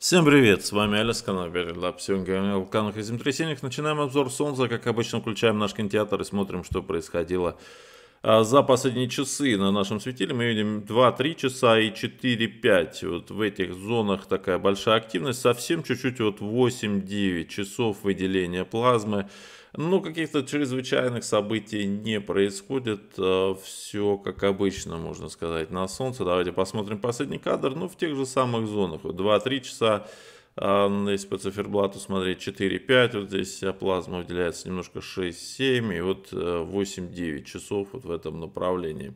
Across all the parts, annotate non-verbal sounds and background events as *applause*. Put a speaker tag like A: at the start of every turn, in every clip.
A: Всем привет, с вами Аля с канала Гарри Лап. Сегодня о вулканах и землетрясениях. Начинаем обзор Солнца, как обычно включаем наш кинотеатр и смотрим, что происходило а, за последние часы на нашем светиле. Мы видим 2-3 часа и 4-5. Вот в этих зонах такая большая активность. Совсем чуть-чуть вот 8-9 часов выделения плазмы. Ну, каких-то чрезвычайных событий не происходит. Э, Все как обычно, можно сказать, на солнце. Давайте посмотрим последний кадр. Ну, в тех же самых зонах. 2-3 часа. Э, Если по циферблату смотреть 4-5, вот здесь плазма выделяется немножко 6-7 и вот 8-9 э, часов вот в этом направлении.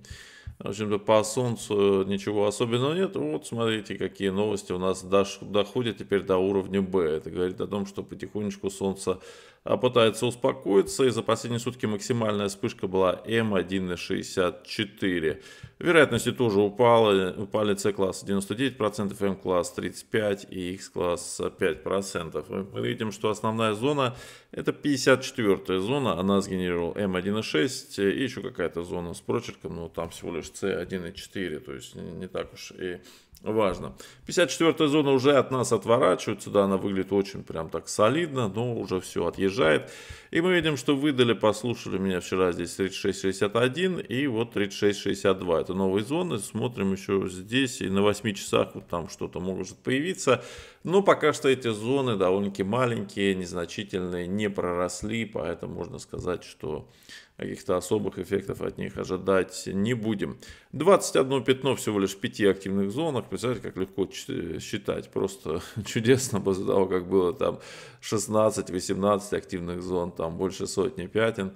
A: В общем-то, по солнцу ничего особенного нет. Вот смотрите, какие новости у нас доходят теперь до уровня Б. Это говорит о том, что потихонечку солнце а, пытается успокоиться. И за последние сутки максимальная вспышка была М1,64. Вероятности тоже упала. Упали С-класс 99%, М-класс 35% и Х-класс 5%. Мы видим, что основная зона это 54-я зона. Она сгенерировала М1,6 и еще какая-то зона с прочерком. Но там всего лишь С1,4. То есть не так уж и важно. 54-я зона уже от нас отворачивается, да, она выглядит очень прям так солидно, но уже все отъезжает. И мы видим, что выдали, послушали меня вчера здесь 36.61 и вот 36.62. Это новые зоны, смотрим еще здесь и на 8 часах вот там что-то может появиться. Но пока что эти зоны довольно-таки маленькие, незначительные, не проросли, поэтому можно сказать, что каких-то особых эффектов от них ожидать не будем. 21 пятно всего лишь в 5 активных зонах. Представляете, как легко считать. Просто *laughs* чудесно после того, как было там 16-18 активных зон, там больше сотни пятен.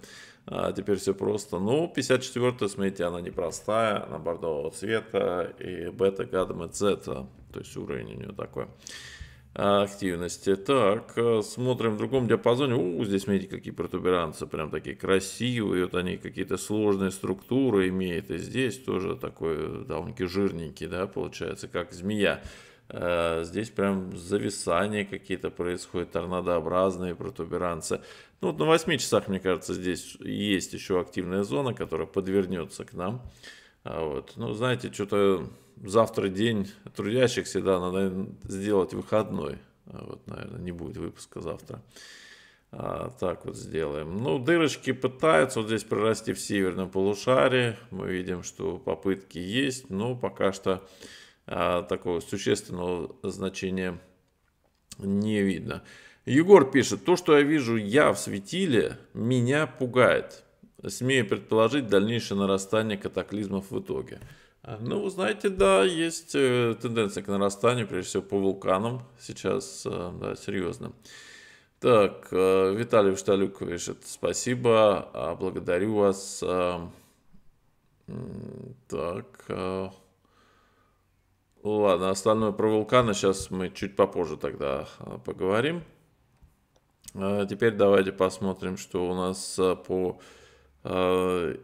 A: А теперь все просто. Ну, 54-я, смотрите, она непростая, она бордового цвета, и бета, гадма, цета, то есть уровень у нее такой активности. Так, э, смотрим в другом диапазоне. О, здесь, смотрите, какие протуберанцы, прям такие красивые, вот они какие-то сложные структуры имеют. И здесь тоже такой довольно-таки жирненький, да, получается, как змея. Э, здесь прям зависания какие-то происходят, торнадообразные протуберанцы. Ну вот на 8 часах, мне кажется, здесь есть еще активная зона, которая подвернется к нам. А вот. Ну, знаете, что-то завтра день трудящихся, да, надо сделать выходной. А вот, наверное, не будет выпуска завтра. А, так вот сделаем. Ну, дырочки пытаются вот здесь прорасти в северном полушарии. Мы видим, что попытки есть, но пока что а, такого существенного значения не видно. Егор пишет, то, что я вижу я в светиле, меня пугает. Смею предположить дальнейшее нарастание катаклизмов в итоге. А, ну, вы знаете, да, есть э, тенденция к нарастанию, прежде всего по вулканам сейчас, э, да, серьезно. Так, э, Виталий Шталюк пишет, спасибо, а, благодарю вас. А, так, ладно, остальное про вулканы сейчас мы чуть попозже тогда поговорим. Теперь давайте посмотрим, что у нас по Э,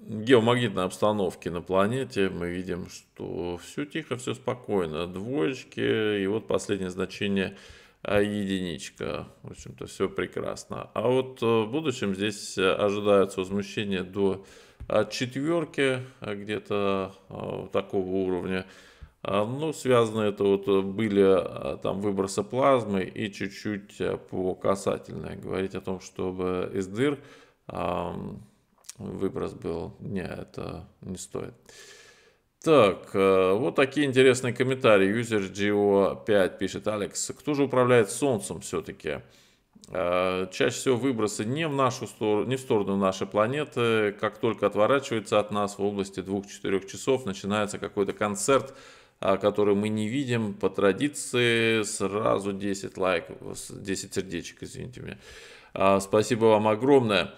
A: геомагнитной обстановки на планете мы видим, что все тихо, все спокойно. Двоечки и вот последнее значение э, единичка. В общем-то, все прекрасно. А вот э, в будущем здесь ожидается возмущение до четверки где-то такого уровня. Ну, связано это вот были там выбросы плазмы и чуть-чуть по касательной. Говорить о том, чтобы из дыр выброс был. Не, это не стоит. Так, э, вот такие интересные комментарии. user GO5 пишет, Алекс, кто же управляет Солнцем все-таки? Э, чаще всего выбросы не в, нашу сторону, не в сторону нашей планеты. Как только отворачивается от нас в области 2-4 часов, начинается какой-то концерт, э, который мы не видим. По традиции сразу 10 лайков, 10 сердечек, извините меня. Спасибо вам огромное.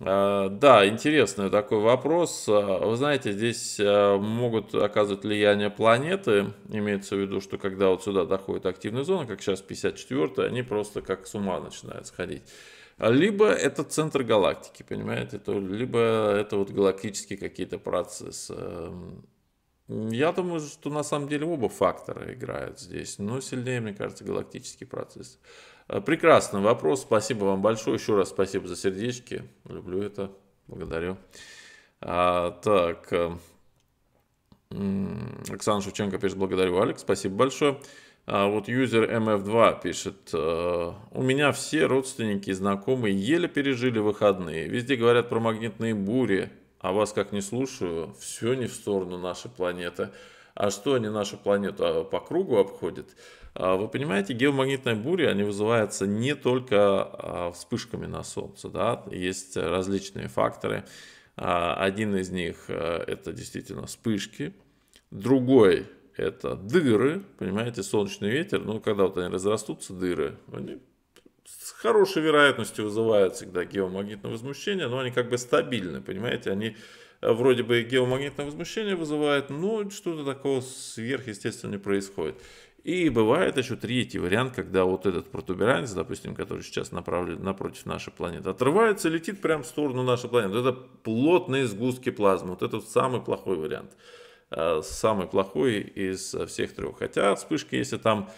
A: А, да, интересный такой вопрос. А, вы знаете, здесь а, могут оказывать влияние планеты. Имеется в виду, что когда вот сюда доходит активная зона, как сейчас 54 они просто как с ума начинают сходить. Либо это центр галактики, понимаете, то, либо это вот галактические какие-то процессы. Эм, я думаю, что на самом деле оба фактора играют здесь, но сильнее, мне кажется, галактический процесс. Э, Прекрасный вопрос, спасибо вам большое, еще раз спасибо за сердечки, люблю это, благодарю. А, так, э, Оксана Шевченко пишет, благодарю, Алекс, спасибо большое. А вот юзер MF2 пишет, «Э, у меня все родственники и знакомые еле пережили выходные, везде говорят про магнитные бури, а вас как не слушаю, все не в сторону нашей планеты. А что они нашу планету а, по кругу обходят? А вы понимаете, геомагнитные бури они вызываются не только а, вспышками на Солнце, да, есть различные факторы. Один из них э, это действительно вспышки, другой это дыры, понимаете, солнечный ветер, ну, когда вот они разрастутся, дыры, они с хорошей вероятностью вызывают всегда геомагнитное возмущение, но они как бы стабильны, понимаете, они э, вроде бы геомагнитное возмущение вызывают, но что-то такого сверхъестественного не происходит. И бывает еще третий вариант, когда вот этот протуберанец, допустим, который сейчас направлен напротив нашей планеты, отрывается и летит прямо в сторону нашей планеты. Это плотные сгустки плазмы. Вот это самый плохой вариант. Э, самый плохой из э, всех трех. Хотя вспышки, если там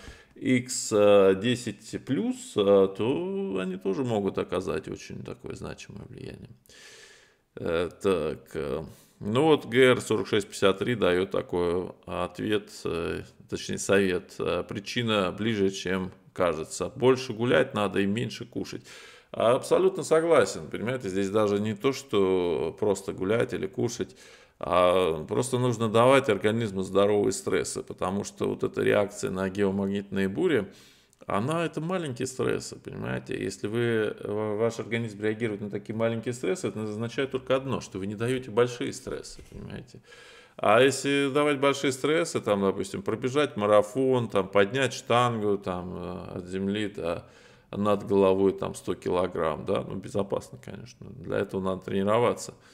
A: X10+, э, э, то они тоже могут оказать очень такое значимое влияние. Э, так, ну вот ГР4653 дает такой ответ, точнее совет. Причина ближе, чем кажется. Больше гулять надо и меньше кушать. Абсолютно согласен, понимаете, здесь даже не то, что просто гулять или кушать, а просто нужно давать организму здоровые стрессы, потому что вот эта реакция на геомагнитные бури, она это маленькие стрессы, понимаете? Если вы, э, ваш организм реагирует на такие маленькие стрессы, это означает только одно, что вы не даете большие стрессы, понимаете? А если давать большие стрессы, там, допустим, пробежать марафон, там, поднять штангу там, э, от земли да, над головой там, 100 килограмм, да, ну, безопасно, конечно, для этого надо тренироваться –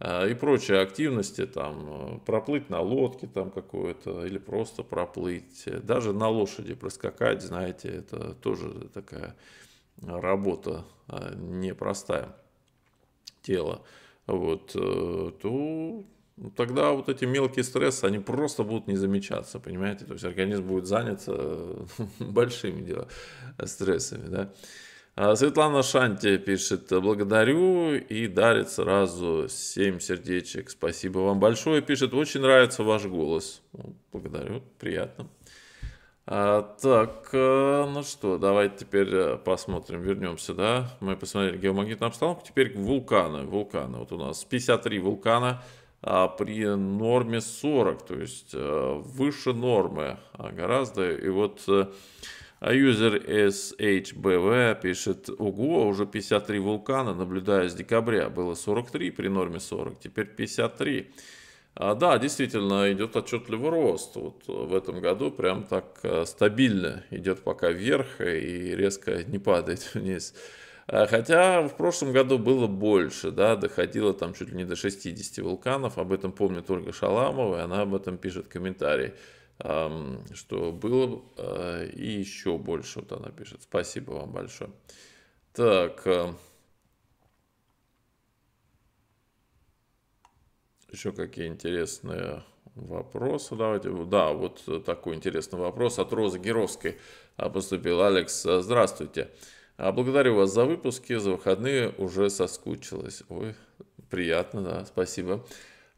A: а, и прочие активности, там, э, проплыть на лодке там какое-то, или просто проплыть, э, даже на лошади проскакать, знаете, это тоже такая работа а, непростая тела, вот, э, то тогда вот эти мелкие стрессы, они просто будут не замечаться, понимаете, то есть организм будет заняться *laughs* большими дела, стрессами, да, а, Светлана Шанти пишет «Благодарю» и дарит сразу 7 сердечек. Спасибо вам большое. Пишет «Очень нравится ваш голос». Ну, благодарю, приятно. А, так, э, ну что, давайте теперь э, посмотрим, вернемся, да? Мы посмотрели геомагнитную обстановку, теперь вулканы, вулканы. Вот у нас 53 вулкана а, при норме 40, то есть э, выше нормы а гораздо. И вот... А юзер SHBV пишет, ого, «Угу, а уже 53 вулкана, наблюдая с декабря. Было 43 при норме 40, теперь 53. А, да, действительно, идет отчетливый рост. Вот в этом году прям так э, стабильно идет пока вверх и резко не падает *laughs* вниз. А, хотя в прошлом году было больше, да, доходило там чуть ли не до 60 вулканов. Об этом помнит Ольга Шаламова, и она об этом пишет комментарий что было а, и еще больше, вот она пишет. Спасибо вам большое. Так, а, еще какие интересные вопросы давайте. Да, вот такой интересный вопрос от Розы Геровской поступил. Алекс, здравствуйте. А благодарю вас за выпуски, за выходные уже соскучилась. Ой, приятно, да, спасибо.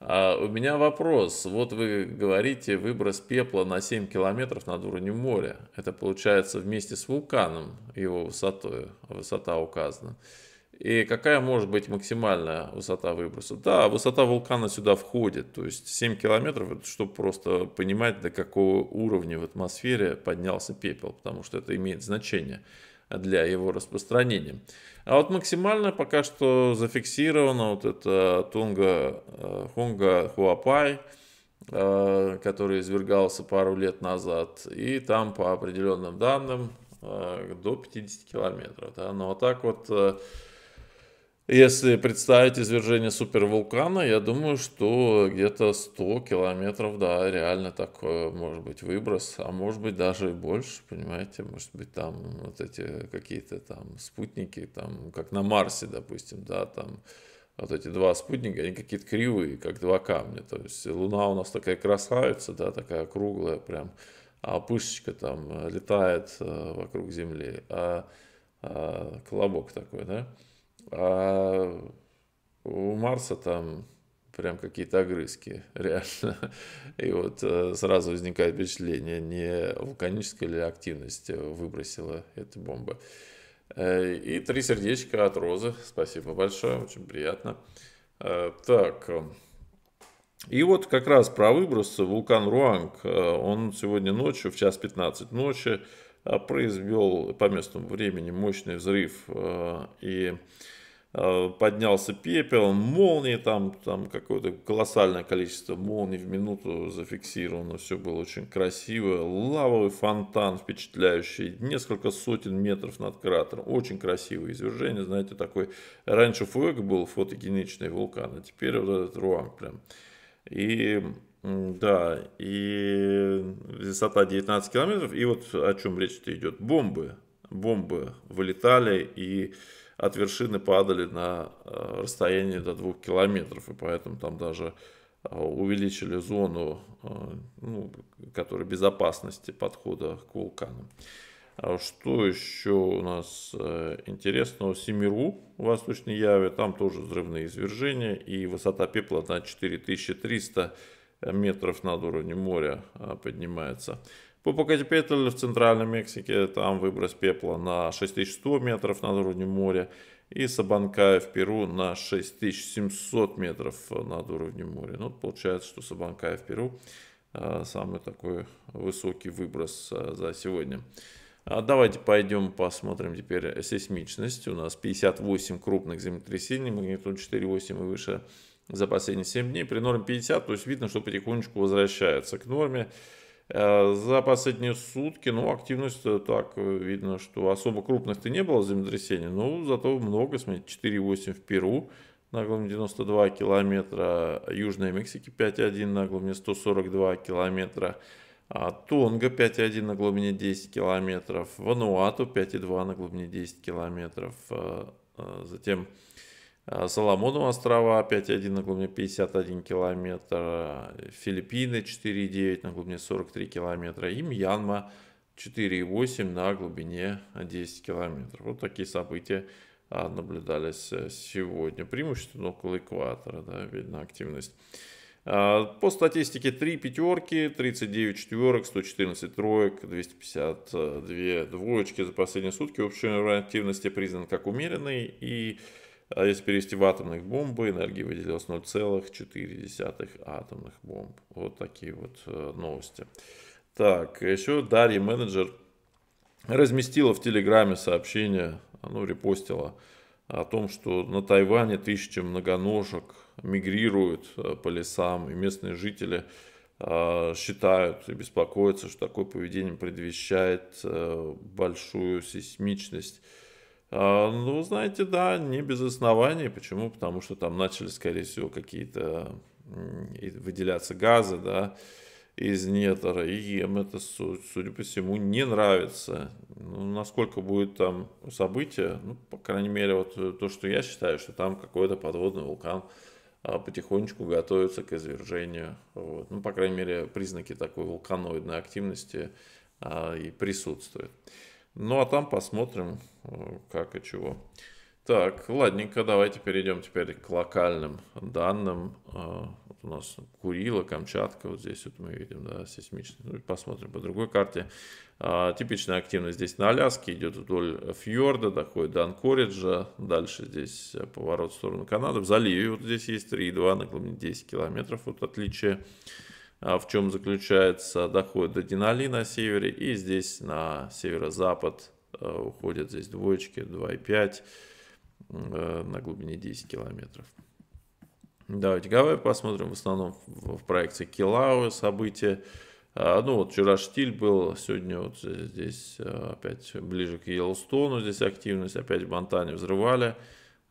A: А у меня вопрос. Вот вы говорите выброс пепла на 7 километров над уровнем моря. Это получается вместе с вулканом, его высотой, высота указана. И какая может быть максимальная высота выброса? Да, высота вулкана сюда входит. То есть 7 километров, чтобы просто понимать, до какого уровня в атмосфере поднялся пепел, потому что это имеет значение для его распространения. А вот максимально пока что зафиксировано вот это Тунга, э, Хунга Хуапай, э, который извергался пару лет назад, и там по определенным данным э, до 50 километров. Да? Но ну, вот а так вот если представить извержение супервулкана, я думаю, что где-то 100 километров, да, реально такой, может быть выброс, а может быть даже и больше, понимаете, может быть там вот эти какие-то там спутники, там как на Марсе, допустим, да, там вот эти два спутника, они какие-то кривые, как два камня, то есть Луна у нас такая красавица, да, такая круглая прям, а пышечка там летает э, вокруг Земли, а, а колобок такой, да, а у Марса там прям какие-то огрызки, *laughs* реально. И вот э, сразу возникает впечатление, не вулканическая ли активность выбросила эту бомбу. Э, и три сердечка от Розы. Спасибо большое, очень приятно. Э, так, и вот как раз про выброс вулкан Руанг, он сегодня ночью, в час 15 ночи, произвел по местному времени мощный взрыв и Э, поднялся пепел, молнии там, там какое-то колоссальное количество молний в минуту зафиксировано, все было очень красиво, лавовый фонтан впечатляющий, несколько сотен метров над кратером, очень красивое извержение, знаете, такой, раньше Фуэг был фотогеничный вулкан, а теперь вот этот Руан прям, и да, и высота 19 километров, и вот о чем речь-то идет, бомбы, бомбы вылетали, и от вершины падали на э, расстоянии до 2 километров, и поэтому там даже э, увеличили зону э, ну, которая безопасности подхода к вулканам. А что еще у нас интересного? Семиру в Восточной Яве, там тоже взрывные извержения, и высота пепла на 4300 метров над уровнем моря поднимается. По Покатепетль в Центральной Мексике, там выброс пепла на 6100 метров над уровнем моря. И Сабанкая в Перу на 6700 метров над уровнем моря. Ну, получается, что Сабанкая в Перу а, самый такой высокий выброс а, за сегодня. А давайте пойдем посмотрим теперь сейсмичность. У нас 58 крупных землетрясений, магнитуд 4,8 и выше за последние 7 дней. При норме 50, то есть видно, что потихонечку возвращается к норме. Э, за последние сутки, ну, активность э, так, э, видно, что особо крупных-то не было землетрясений, но зато много, смотрите, 4,8 в Перу, на глубине 92 километра, Южной Мексики 5,1 на глубине 142 километра, а, Тонга 5,1 на глубине 10 километров, Вануату 5,2 на глубине 10 километров, затем а, Соломонова острова 5,1 на глубине 51 километр, Филиппины 4,9 на глубине 43 километра и Мьянма 4,8 на глубине 10 километров. Вот такие события а, наблюдались э, сегодня. Преимущественно около экватора, да, видна активность. А, по статистике 3 пятерки, 39 четверок, 114 троек, 252 двоечки за последние сутки. общая активность активности признан как умеренный и а если перевести в атомных бомбы, энергии выделилось 0,4 атомных бомб. Вот такие вот э, новости. Так, еще Дарья, менеджер, разместила в Телеграме сообщение, ну, репостила о том, что на Тайване тысячи многоножек мигрируют э, по лесам, и местные жители э, считают и беспокоятся, что такое поведение предвещает большую сейсмичность а, ну, знаете, да, не без оснований. Почему? Потому что там начали, скорее всего, какие-то выделяться газы, да, из нетора, и им это, судя по всему, не нравится. Ну, насколько будет там событие, ну, по крайней мере, вот э, то, что я считаю, что там какой-то подводный вулкан а, потихонечку готовится к извержению. Вот. Ну, по крайней мере, признаки такой вулканоидной активности а, и присутствуют. Ну а там посмотрим, э, как и чего. Так, ладненько, давайте перейдем теперь к локальным данным. Э, вот у нас Курила, Камчатка, вот здесь вот мы видим, да, сейсмичный. Ну, посмотрим по другой карте. А, типичная активность здесь на Аляске, идет вдоль фьорда, доходит до Анкориджа. Дальше здесь э, поворот в сторону Канады. В заливе вот здесь есть 3,2 на глубине 10 километров. Вот отличие. А в чем заключается доход до Динали на севере, и здесь на северо-запад э, уходят здесь двоечки 2,5 э, на глубине 10 километров. Давайте Гавайи посмотрим. В основном в, проекции Килауэ события. А, ну вот вчера штиль был, сегодня вот здесь э, опять ближе к Йеллстоуну здесь активность, опять в Бантане взрывали.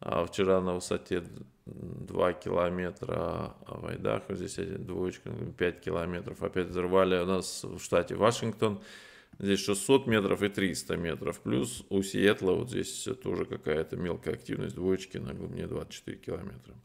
A: А вчера на высоте 2 километра а в Айдахо, здесь двоечка, 5 ну, километров. Опять взорвали у нас в штате Вашингтон, здесь 600 метров и 300 метров. Плюс у Сиэтла вот здесь тоже какая-то мелкая активность двоечки на глубине 24 километра.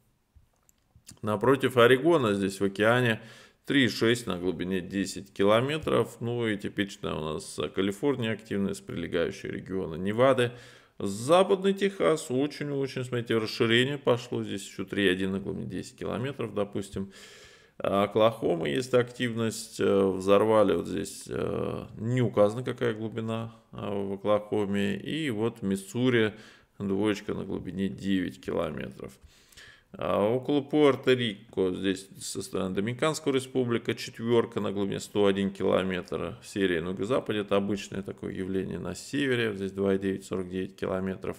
A: Напротив Орегона здесь в океане 3,6 на глубине 10 километров. Ну и типичная у нас Калифорния активная с прилегающие регионы Невады. Западный Техас очень-очень, смотрите, расширение пошло. Здесь еще 3,1 глубине 10 километров, допустим. А, Оклахома есть активность, э, взорвали вот здесь, э, не указана какая глубина а, в Оклахоме. И вот Миссури двоечка на глубине 9 километров. А около Пуэрто-Рико, здесь со стороны Доминиканской республика, четверка на глубине 101 километра В Сирии на ну, Юго-Западе это обычное такое явление на севере, здесь 2,949 километров.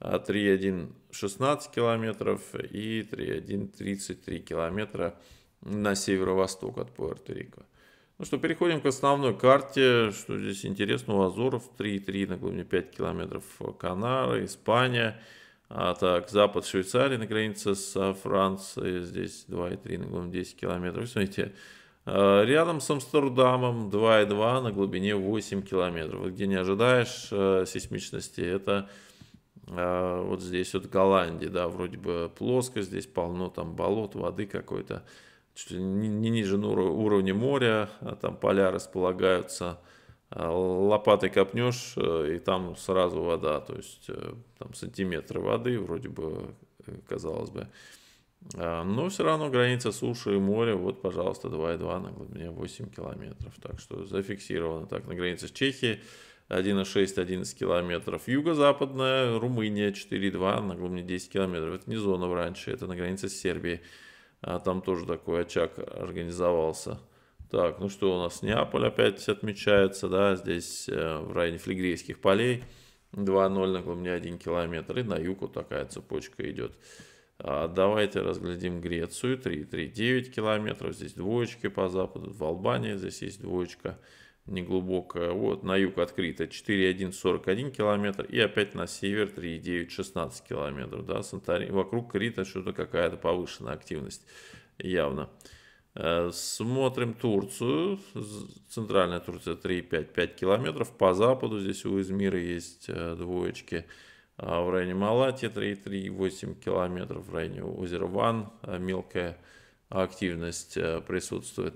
A: 3,1 а 16 километров и 3,1 33 километра на северо-восток от Пуэрто-Рико. Ну что, переходим к основной карте. Что здесь интересно, у Азоров 3,3 на глубине 5 километров Канары, Испания – а, так, запад Швейцарии на границе с Францией. Здесь 2,3 на глубине 10 километров. Смотрите, а, Рядом с Амстердамом 2,2 на глубине 8 километров. Где не ожидаешь э, сейсмичности, это а, вот здесь вот Голландия, да, вроде бы плоско, здесь полно там болот, воды какой-то, чуть не, не ниже уровня моря, а там поля располагаются лопатой копнешь, э, и там сразу вода, то есть э, там сантиметры воды, вроде бы, э, казалось бы. А, но все равно граница суши и моря, вот, пожалуйста, 2,2 на глубине 8 километров. Так что зафиксировано так. На границе с Чехией 1,6-11 километров. Юго-западная Румыния 4,2 на глубине 10 километров. Это не зона раньше, это на границе с Сербией. А, там тоже такой очаг организовался. Так, ну что у нас Неаполь опять отмечается, да, здесь э, в районе флигрейских полей 2-0 на глубине 1 километр. И на юг вот такая цепочка идет. А давайте разглядим Грецию. 3,3,9 километров. Здесь двоечки по западу. В Албании здесь есть двоечка неглубокая. Вот на юг открыто 4,1,41 километр. И опять на север 3,9,16 километров. Да, Сантари Вокруг Крита что-то какая-то повышенная активность явно. Э, смотрим Турцию. Центральная Турция 3,5-5 километров. По западу здесь у Измира есть э, двоечки. А в районе Малатии 3,3-8 километров. В районе озера Ван э, мелкая активность присутствует.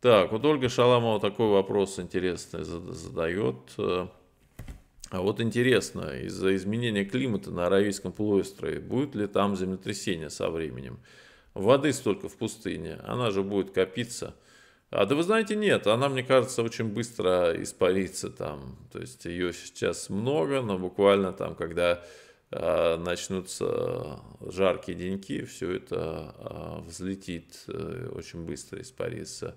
A: Так, вот Ольга Шаламова такой вопрос интересный задает. А вот интересно, из-за изменения климата на Аравийском полуострове, будет ли там землетрясение со временем? Воды столько в пустыне, она же будет копиться. А да вы знаете, нет, она, мне кажется, очень быстро испарится там. То есть ее сейчас много, но буквально там, когда э, начнутся жаркие деньки, все это э, взлетит, э, очень быстро испарится.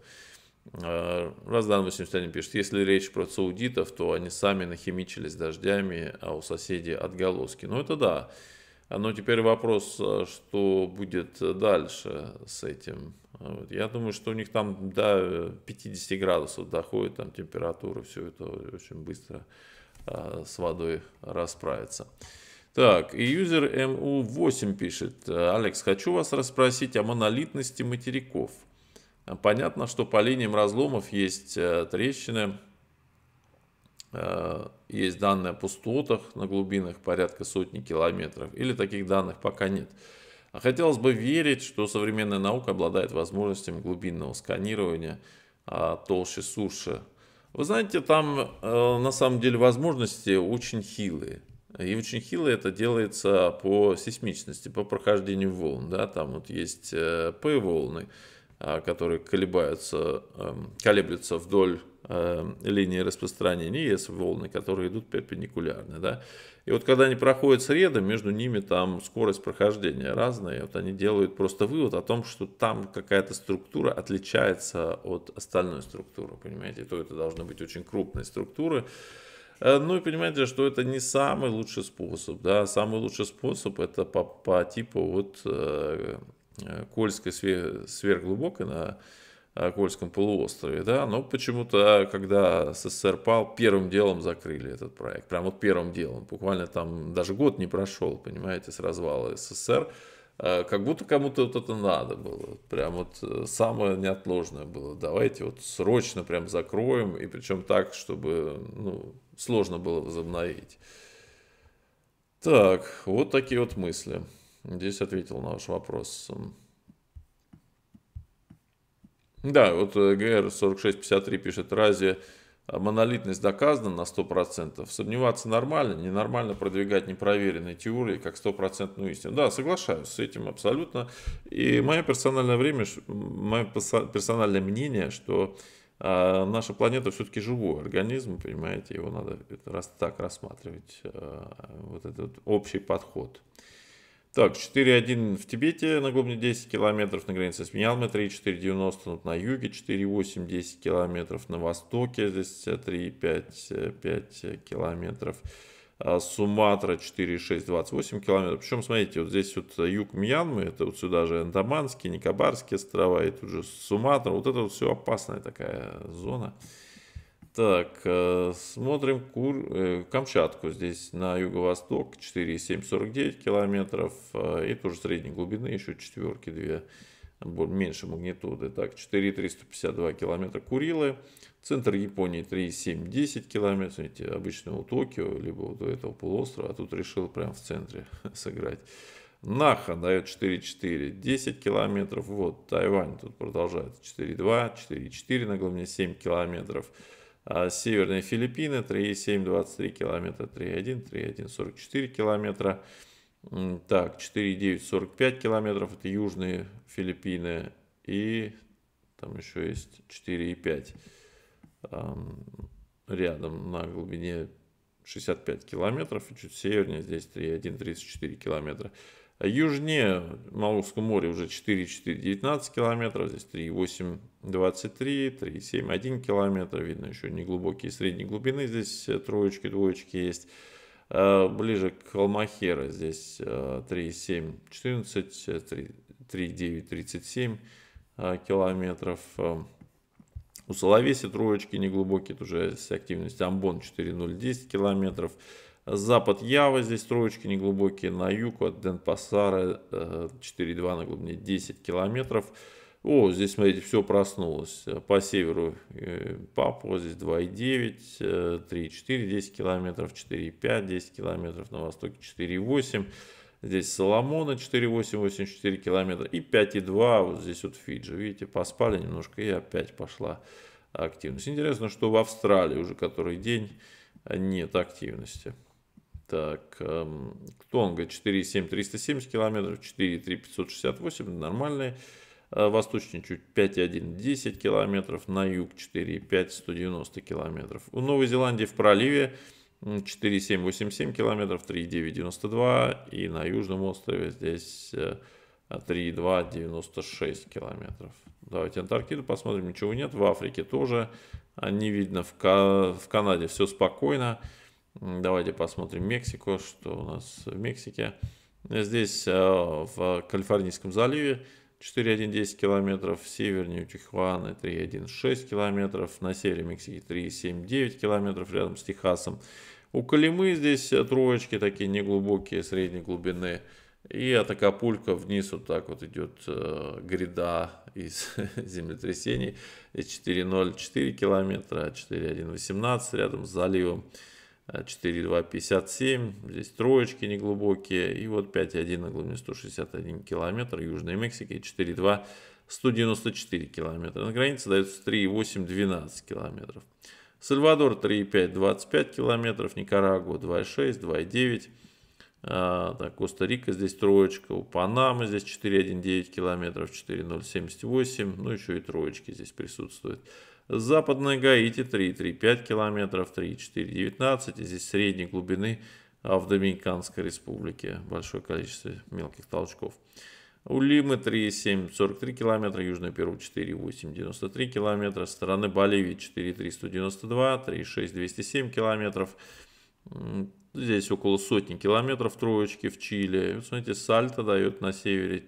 A: А, Раздан 81 пишет, если речь про саудитов, то они сами нахимичились дождями, а у соседей отголоски. Ну это да. Но теперь вопрос, э, что будет э, дальше с этим. Э, я думаю, что у них там до 50 градусов доходит там температура, все это очень быстро с водой расправится. Так, и юзер MU8 пишет. Алекс, хочу вас расспросить о монолитности материков. Понятно, что по линиям разломов есть трещины, Э, есть данные о пустотах на глубинах порядка сотни километров, или таких данных пока нет. А хотелось бы верить, что современная наука обладает возможностями глубинного сканирования а, толщи суши. Вы знаете, там э, на самом деле возможности очень хилые. И очень хилые это делается по сейсмичности, по прохождению волн. Да? Там вот есть P-волны, э, а, которые колебаются, эм, колеблются вдоль Э, линии распространения, есть волны, которые идут перпендикулярно. Да? И вот когда они проходят среда, между ними там скорость прохождения разная. Вот они делают просто вывод о том, что там какая-то структура отличается от остальной структуры. Понимаете, то это должны быть очень крупные структуры. Э, ну и понимаете, что это не самый лучший способ. Да? Самый лучший способ это по, по типу вот э, э Кольской сверхглубокой на Э, Кольском полуострове, да, но почему-то, а, когда СССР пал, первым делом закрыли этот проект, прям вот первым делом, буквально там даже год не прошел, понимаете, с развала СССР, э, как будто кому-то вот это надо было, прям вот э, самое неотложное было, давайте вот срочно прям закроем, и причем так, чтобы, ну, сложно было возобновить. Так, вот такие вот мысли. Здесь ответил на ваш вопрос. Да, вот э, ГР4653 пишет, разве монолитность доказана на 100%? Сомневаться нормально, ненормально продвигать непроверенные теории как стопроцентную истину. Да, соглашаюсь с этим абсолютно. И мое персональное, время, мое персональное мнение, что а, наша планета все-таки живой организм, понимаете, его надо раз так рассматривать, а, вот этот общий подход. Так, 4.1 в Тибете на глубине 10 километров, на границе с Мьянмой 3.490 на юге, 4.8 10 километров на востоке, здесь 3.5 километров. А, Суматра 4,6, 28 километров. Причем, смотрите, вот здесь вот юг Мьянмы, это вот сюда же Андаманские, Никобарские острова, и тут же Суматра. Вот это вот все опасная такая зона. Так, э, смотрим Кур... Э, Камчатку. Здесь на юго-восток 4,749 километров. Э, и тоже средней глубины, еще четверки две меньше магнитуды. Так, 4,352 километра Курилы. Центр Японии 3,710 километров. Видите, обычно у Токио, либо вот у этого полуострова. А тут решил прям в центре *laughs* сыграть. Наха дает 4,4, 10 километров. Вот, Тайвань тут продолжает 4,2, 4,4 на глубине 7 километров. А Северные Филиппины 3,7, 23 километра, 3,1, 3,1, 44 километра. Так, 4,9, 45 километров, это Южные Филиппины. И там еще есть 4,5 рядом на глубине 65 километров. И чуть севернее здесь 3,1, 34 километра. Южнее Маловского моря уже 4,4, 19 километров, здесь 3,8, 23, 3,7, 1 километр, видно еще неглубокие средние глубины, здесь э, троечки, двоечки есть. Э, ближе к Алмахера здесь 3,7, 14, 3,9, 37 километров. Э, у Соловеси троечки неглубокие, тоже с активностью Амбон 4,0, 10 километров. Запад Ява, здесь троечки неглубокие, на юг от Денпасара 4,2 э, на глубине 10 километров. О, здесь, смотрите, все проснулось. По северу э, Папуа здесь 2,9, 3,4, 10 километров, 4,5, 10 километров, на востоке 4,8. Здесь Соломона 4,884 километра и 5,2 вот здесь вот Фиджи. Видите, поспали немножко и опять пошла активность. Интересно, что в Австралии уже который день нет активности. Так, Тонга 4,7 370 километров, 4,3 568, нормальные. Восточнее чуть 5,1 10 километров, на юг 4,5 190 километров. У Новой Зеландии в проливе 4,7 87 километров, 3,9 92 и на Южном острове здесь 3,2 э, 96 километров. Давайте Антарктиду посмотрим, ничего нет. В Африке тоже а не видно, в, Ка в Канаде все спокойно. Давайте посмотрим Мексику, что у нас в Мексике. Здесь э, в Калифорнийском заливе 4,110 километров, севернее Тихуаны 3,16 километров, на севере Мексики 3,79 километров рядом с Техасом. У Калимы здесь э, троечки такие неглубокие, средней глубины. И от Акапулька вниз вот так вот идет э, гряда из *laughs* землетрясений. 4,04 километра, 4,118 рядом с заливом. 4,257, здесь троечки неглубокие, и вот 5,1 на глубине 161 километр Южной Мексики, 42194 километра. На границе дается 3,8 12 километров. Сальвадор 3,5 25 километров, Никарагуа 2,6, 2,9 а, так, Коста-Рика здесь троечка, у Панамы здесь 4,19 километров, 4,078, ну еще и троечки здесь присутствуют. Западная Гаити 3,35 километров, 3,4,19. здесь средней глубины а в Доминиканской республике. Большое количество мелких толчков. У Лимы 3,743 километра, Южной Перу 4,893 километра, стороны Боливии 4,392, 3,607 километров. Здесь около сотни километров троечки в Чили. смотрите, Сальто дает на севере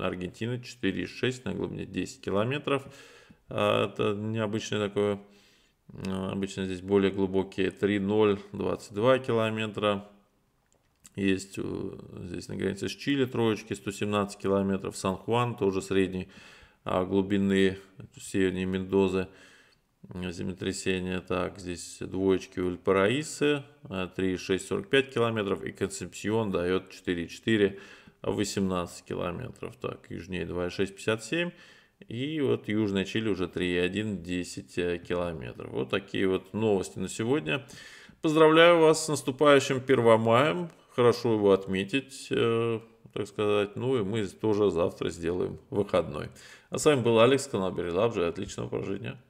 A: Аргентины 4,6 на глубине 10 километров. А, это необычное такое. А, обычно здесь более глубокие 3.0, 22 километра. Есть э, здесь на границе с Чили троечки 117 километров. Сан-Хуан тоже средней а, глубины севернее Мендозы э, землетрясение. Так, здесь двоечки у Эль-Параисы, 3,645 километров. И Концепсион дает 4,4, 18 километров. Так, южнее 2,657 и вот Южная Чили уже 3,1, 10 километров. Вот такие вот новости на сегодня. Поздравляю вас с наступающим 1 мая. Хорошо его отметить, э, так сказать. Ну и мы тоже завтра сделаем выходной. А с вами был Алекс Канаберилабжи. Отличного прожития.